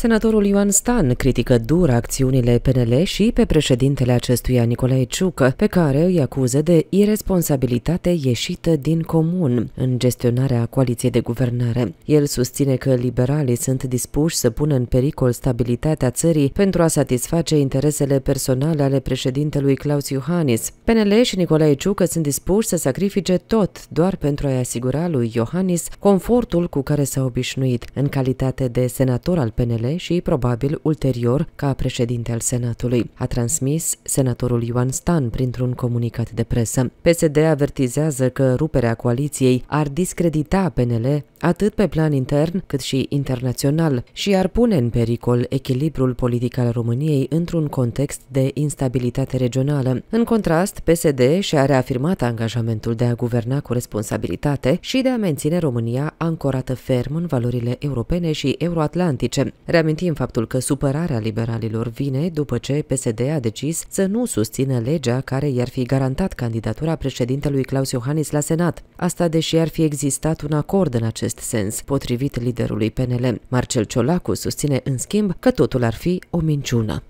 Senatorul Ioan Stan critică dur acțiunile PNL și pe președintele acestuia Nicolae Ciucă, pe care îi acuză de irresponsabilitate ieșită din comun în gestionarea coaliției de guvernare. El susține că liberalii sunt dispuși să pună în pericol stabilitatea țării pentru a satisface interesele personale ale președintelui Claus Iohannis. PNL și Nicolae Ciucă sunt dispuși să sacrifice tot doar pentru a-i asigura lui Iohannis confortul cu care s-a obișnuit. În calitate de senator al PNL, viitoare și probabil ulterior ca președinte al Senatului, a transmis senatorul Ioan Stan printr-un comunicat de presă. PSD avertizează că ruperea coaliției ar discredita PNL atât pe plan intern cât și internațional și ar pune în pericol echilibrul politic al României într-un context de instabilitate regională. În contrast, PSD și-a reafirmat angajamentul de a guverna cu responsabilitate și de a menține România ancorată ferm în valorile europene și euroatlantice. Re Reamintim faptul că supărarea liberalilor vine după ce PSD a decis să nu susțină legea care i-ar fi garantat candidatura președintelui Claus Iohannis la Senat. Asta deși ar fi existat un acord în acest sens, potrivit liderului PNL. Marcel Ciolacu susține în schimb că totul ar fi o minciună.